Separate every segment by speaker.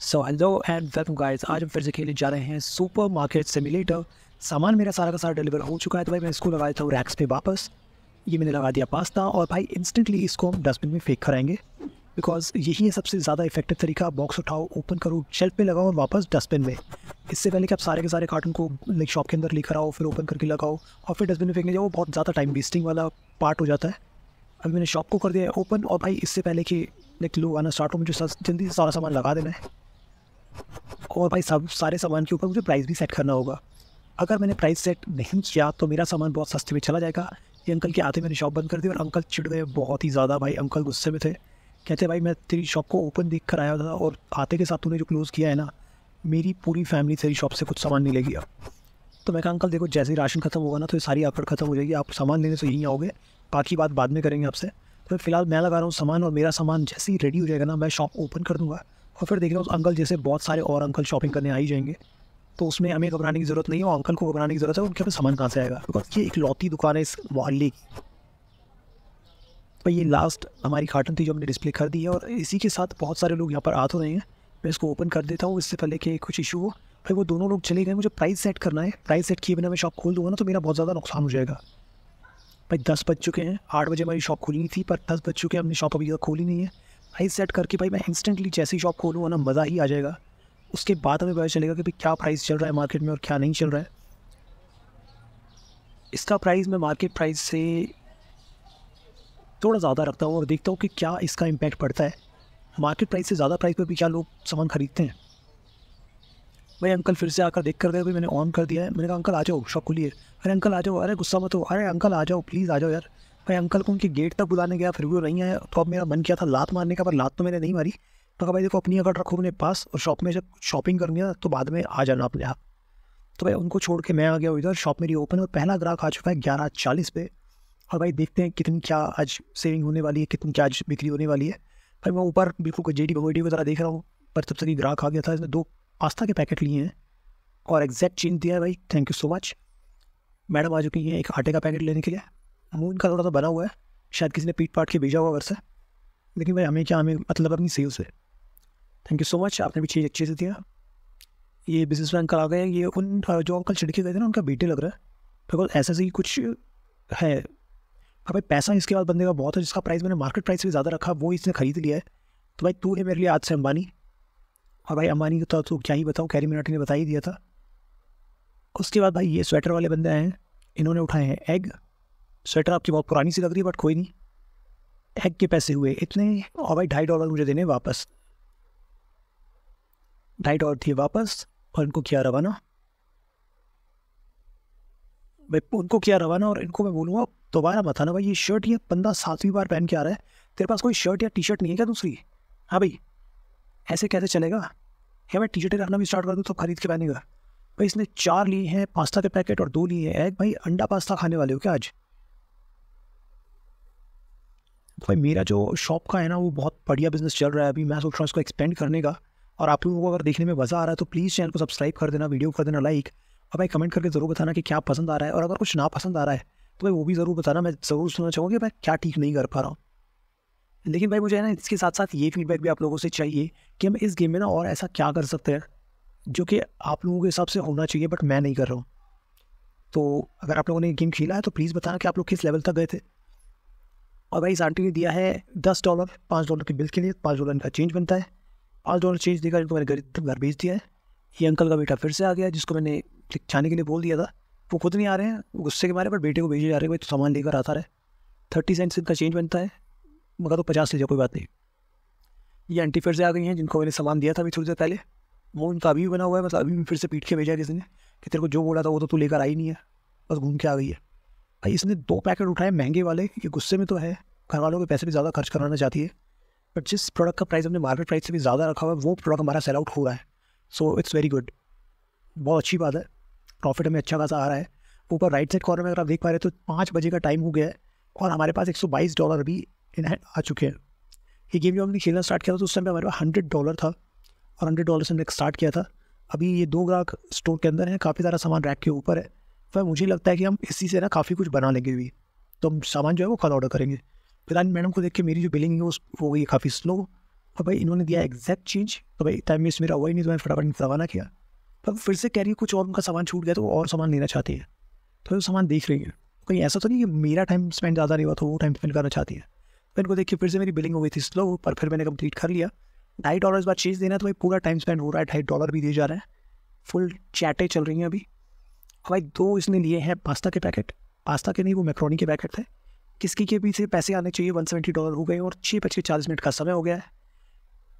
Speaker 1: so hello and welcome guys आज हम फिर से खेलने जा रहे हैं सुपर मार्केट सिमुलेटर सामान मेरा सारा का सारा डिलीवर हो चुका है तो भाई मैं इसको लगा देता हूँ रैक्स पे वापस ये मैंने लगा दिया पास्ता और भाई इंस्टेंटली इसको हम डस्टबिन में फेंक कराएंगे बिकॉज यही है सबसे ज़्यादा इफेक्टिव तरीका बॉक्स उठाओ ओपन करो शेल्फ पे लगाओ और वापस डस्टबिन में इससे पहले कि आप सारे के सारे कार्टन को लाइक शॉप के अंदर लेकर आओ फिर ओपन करके लगाओ और फिर डस्टबिन में फेंकने जाओ बहुत ज़्यादा टाइम वेस्टिंग वाला पार्ट हो जाता है अभी मैंने शॉप को कर दिया है ओपन और भाई इससे पहले कि लाइक लो आना स्टार्ट हो मुझे जल्दी से सारा सामान लगा देना है और भाई सब सारे सामान के ऊपर मुझे प्राइस भी सेट करना होगा अगर मैंने प्राइस सेट नहीं किया तो मेरा सामान बहुत सस्ते में चला जाएगा ये अंकल के आते मैंने शॉप बंद कर दी और अंकल चिढ़ गए बहुत ही ज़्यादा भाई अंकल गुस्से में थे कहते भाई मैं तेरी शॉप को ओपन देख कर आया था और आते के साथ तूने जो क्लोज़ किया है ना मेरी पूरी फैमिली तेरी शॉप से कुछ सामान नहीं लेगी अब तो मैं कहा अंकल देखो जैसे ही राशन खत्म होगा ना तो ये सारी आफड़ खत्म हो जाएगी आप सामान लेने से तो यहीं आओगे बाकी बात बाद में करेंगे आपसे तो फिलहाल मैं लगा रहा हूँ सामान और मेरा सामान जैसे ही रेडी हो जाएगा ना मैं शॉप ओपन कर दूँगा और फिर देख रहे हो उस अंकल जैसे बहुत सारे और अंकल शॉपिंग करने आ ही जाएंगे तो उसमें हमें घबराने की ज़रूरत नहीं है अंकल को घबराने की ज़रूरत है उनके पास सामान कहाँ से आएगा ये एक लौती दुकान है इस मोहल्ले की भाई ये लास्ट हमारी कार्टन थी जो हमने डिस्प्ले कर दी है और इसी के साथ बहुत सारे लोग यहाँ पर आ तो रहे हैं मैं इसको ओपन कर देता हूँ इससे पहले कि कुछ इशू हो भाई वो दोनों लोग चले गए मुझे प्राइस सेट करना है प्राइस सेट किए बिना मैं शॉप खोल दूँगा ना तो मेरा बहुत ज़्यादा नुकसान हो जाएगा भाई दस बज चुके हैं आठ बजे हमारी शॉप खुलनी थी पर दस बज चुके हैं हमने शॉप अभी तक खोली नहीं है प्राइस सेट करके भाई मैं इंस्टेंटली जैसी शॉप खोलूँ ना मज़ा ही आ जाएगा उसके बाद हमें पता चलेगा कि भाई क्या प्राइस चल रहा है मार्केट में और क्या नहीं चल रहा है इसका प्राइस मैं मार्केट प्राइस से थोड़ा ज़्यादा रखता हूँ और देखता हूँ कि क्या इसका इम्पैक्ट पड़ता है मार्केट प्राइस से ज़्यादा प्राइस पर भी क्या लोग सामान ख़रीदते हैं भाई अंकल फिर से आकर देख कर गए भाई मैंने ऑन कर दिया है मैंने कहा अंकल आ जाओ शॉप खुली है अरे अंकल आ जाओ अरे गुस्सा मत हो अरे अंकल आ जाओ प्लीज़ आ जाओ यार मैं अंकल को उनके गेट तक बुलाने गया फिर भी वो नहीं आया तो अब मेरा मन किया था लात मारने का पर लात तो मैंने नहीं मारी तो कहा भाई देखो अपनी अगर रखो अपने पास और शॉप में जब शॉपिंग करनी है तो बाद में आ जाना अपने आप तो भाई उनको छोड़ के मैं आ गया इधर शॉप मेरी ओपन है और पहला ग्राहक आ चुका है ग्यारह चालीस पे और भाई देखते हैं कितनी क्या आज सेविंग होने वाली है कितनी क्या आज बिक्री होने वाली है भाई मैं ऊपर बिल्कुल जे डी भगोटी वगैरह देख रहा हूँ पर तब तक ही ग्राहक आ गया था इसने दो पास्ता के पैकेट लिए हैं और एग्जैक्ट चेंज दिया है भाई thank you so much madam आ चुकी हैं एक आटे का पैकेट लेने के लिए अमूल का थोड़ा सा बना हुआ है शायद किसी ने पीट पाट के भेजा हुआ से लेकिन भाई हमें क्या हमें मतलब अपनी सेल से थैंक यू सो मच आपने भी चीज़ अच्छे से दिया ये बिजनेस मैन कल आ गए ये उन जो अंकल छिड़के गए थे ना उनका बेटे लग रहा है बिकॉज ऐसा से ही कुछ है अब हाँ भाई पैसा इसके बाद बंदे का बहुत है जिसका प्राइस मैंने मार्केट प्राइस से ज़्यादा रखा वो इसने ख़रीद लिया है तो भाई तू है मेरे लिए आज से अंबानी और भाई अंबानी का तो क्या ही बताऊँ कैरी मिनाटी ने बता ही दिया था उसके बाद भाई ये स्वेटर वाले बंदे आए हैं इन्होंने उठाए हैं एग स्वेटर आपकी बहुत पुरानी सी लग रही है बट कोई नहीं हैक के पैसे हुए इतने और भाई ढाई डॉलर मुझे देने वापस ढाई डॉलर थी वापस और इनको किया रवाना भाई उनको किया रवाना और इनको मैं बोलूँगा दोबारा बताना भाई ये शर्ट ये बंदा सातवीं बार पहन के आ रहा है तेरे पास कोई शर्ट या टी शर्ट नहीं है क्या दूसरी हाँ भाई ऐसे कैसे चलेगा है मैं टी शर्टें रखना भी स्टार्ट कर दूँ तो खरीद के पहनेगा भाई इसने चार लिए हैं पास्ता के पैकेट और दो लिए हैं एग भाई अंडा पास्ता खाने वाले हो क्या आज भाई मेरा जो शॉप का है ना वो बहुत बढ़िया बिजनेस चल रहा है अभी मैं सोच रहा हूँ इसको एक्सपेंड करने का और आप लोगों को अगर देखने में मज़ा आ रहा है तो प्लीज़ चैनल को सब्सक्राइब कर देना वीडियो कर देना लाइक और भाई कमेंट करके ज़रूर बताना कि क्या पसंद आ रहा है और अगर कुछ ना पसंद आ रहा है तो भाई वो भी ज़रूर बताना मैं ज़रूर सुनना चाहूँगा कि मैं क्या ठीक नहीं कर पा रहा हूँ लेकिन भाई मुझे ना इसके साथ साथ ये फीडबैक भी आप लोगों से चाहिए कि हम इस गेम में ना और ऐसा क्या कर सकते हैं जो कि आप लोगों के हिसाब से होना चाहिए बट मैं नहीं कर रहा हूँ तो अगर आप लोगों ने गेम खेला है तो प्लीज़ बताना कि आप लोग किस लेवल तक गए थे और भाई इस आंटी ने दिया है दस डॉलर पाँच डॉलर के बिल के लिए पाँच डॉलर इनका चेंज बनता है पाँच डॉलर चेंज देगा जिनको मैंने घर घर भेज दिया है ये अंकल का बेटा फिर से आ गया जिसको मैंने छाने के लिए बोल दिया था वो खुद नहीं आ रहे हैं गुस्से के मारे पर बेटे को भेजे जा रहे हैं भाई तो सामान लेकर आता रहे थर्टी सेंट्स इनका चेंज बनता है मगर तो पचास ले जाओ कोई बात नहीं ये आंटी फिर से आ गई हैं जिनको मैंने सामान दिया था अभी थोड़ी देर पहले वो उनका अभी भी बना हुआ है मतलब अभी भी फिर से पीट के भेजा है किसी ने कि तेरे को जो बोला था वो तो तू लेकर आई नहीं है बस घूम के आ गई है भाई इसने दो पैकेट उठाए महंगे वाले ये गुस्से में तो है घर वालों के पैसे भी ज़्यादा खर्च कराना चाहती है बट जिस प्रोडक्ट का प्राइस हमने मार्केट प्राइस से भी ज़्यादा रखा हुआ है वो प्रोडक्ट हमारा सेल आउट हो रहा है सो इट्स वेरी गुड बहुत अच्छी बात है प्रॉफिट हमें अच्छा खासा आ रहा है ऊपर राइट साइड कॉर्नर में अगर आप देख पा रहे हो तो पाँच बजे का टाइम हो गया है और हमारे पास एक डॉलर भी इन आ चुके हैं ये गेम जो हमने खेलना स्टार्ट किया था तो उस समय हमारे पास हंड्रेड डॉलर था और हंड्रेड डॉलर से हमने स्टार्ट किया था अभी ये दो ग्राहक स्टोर के अंदर हैं काफ़ी सारा सामान रैक के ऊपर है तो मुझे लगता है कि हम इसी से ना काफ़ी कुछ बना लेंगे भी तो हम सामान जो है वो कल ऑर्डर करेंगे फिलहाल मैडम को देख के मेरी जो बिलिंग है वो हो गई काफ़ी स्लो तो भाई इन्होंने दिया एग्जैक्ट चेंज तो भाई टाइम वेस्ट मेरा हुआ ही नहीं तो मैंने फटाफट रवाना किया पर फिर से कह रही है कुछ और उनका सामान छूट गया तो और सामान लेना चाहती है तो वो सामान देख रही है तो कहीं ऐसा तो नहीं कि मेरा टाइम स्पेंड ज़्यादा नहीं हुआ तो वो टाइम स्पेंड करना चाहती है फिर इनको देखिए फिर से मेरी बिलिंग हो गई थी स्लो पर फिर मैंने कंप्लीट कर लिया ढाई डॉलर इस बार चीज़ देना तो भाई पूरा टाइम स्पेंड हो रहा है ढाई डॉलर भी दिए जा रहे हैं फुल चैटें चल रही हैं अभी हमारे दो इसने लिए हैं पास्ता के पैकेट पास्ता के नहीं वो मैक्रोनी के पैकेट थे किसकी के पीछे पैसे आने चाहिए वन सेवेंटी डॉलर हो गए और छः बज के चालीस मिनट का समय हो गया है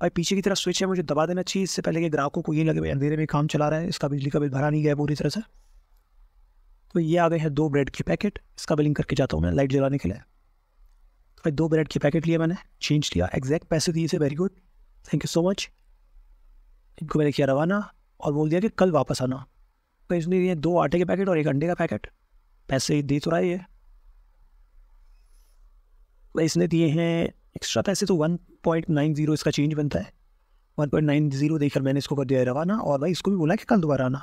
Speaker 1: भाई पीछे की तरफ स्विच है मुझे दबा देना चाहिए इससे पहले कि ग्राहकों को ये लगे भाई अंधेरे में काम चला रहा है इसका बिजली का बिल भरा नहीं गया पूरी तरह से तो ये आ गए हैं दो ब्रेड के पैकेट इसका बिलिंग करके जाता हूँ मैं लाइट जलाने के लिए तो भाई दो ब्रेड के पैकेट लिए मैंने चेंज लिया एग्जैक्ट पैसे दिए थे very good thank you so much इनको मैंने किया रवाना और बोल दिया कि कल वापस आना तो इसने ये दो आटे के पैकेट और एक अंडे का पैकेट पैसे दे तो रहा है ये तो इसने दिए हैं एक्स्ट्रा पैसे तो वन पॉइंट नाइन ज़ीरो इसका चेंज बनता है वन पॉइंट नाइन ज़ीरो देखकर मैंने इसको कर दिया रवाना और भाई इसको भी बोला कि कल दोबारा आना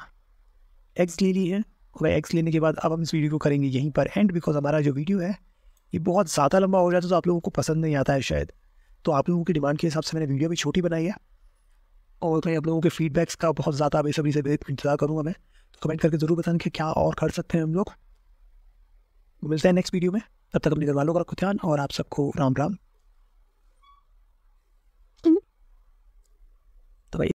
Speaker 1: एग्स ले ली है और भाई एग्स लेने के बाद अब हम इस वीडियो को करेंगे यहीं पर एंड बिकॉज हमारा जो वीडियो है ये बहुत ज़्यादा लंबा हो जाता है तो आप लोगों को पसंद नहीं आता है शायद तो आप लोगों की डिमांड के हिसाब से मैंने वीडियो भी छोटी बनाई है और भाई आप लोगों के फीडबैक्स का बहुत ज़्यादा बेसब्री से इंतजार करूँगा मैं कमेंट करके ज़रूर बताने कि क्या और कर सकते हैं हम लोग मिलते हैं नेक्स्ट वीडियो में तब तक अपने घर वालों का रखो ध्यान और आप सबको राम राम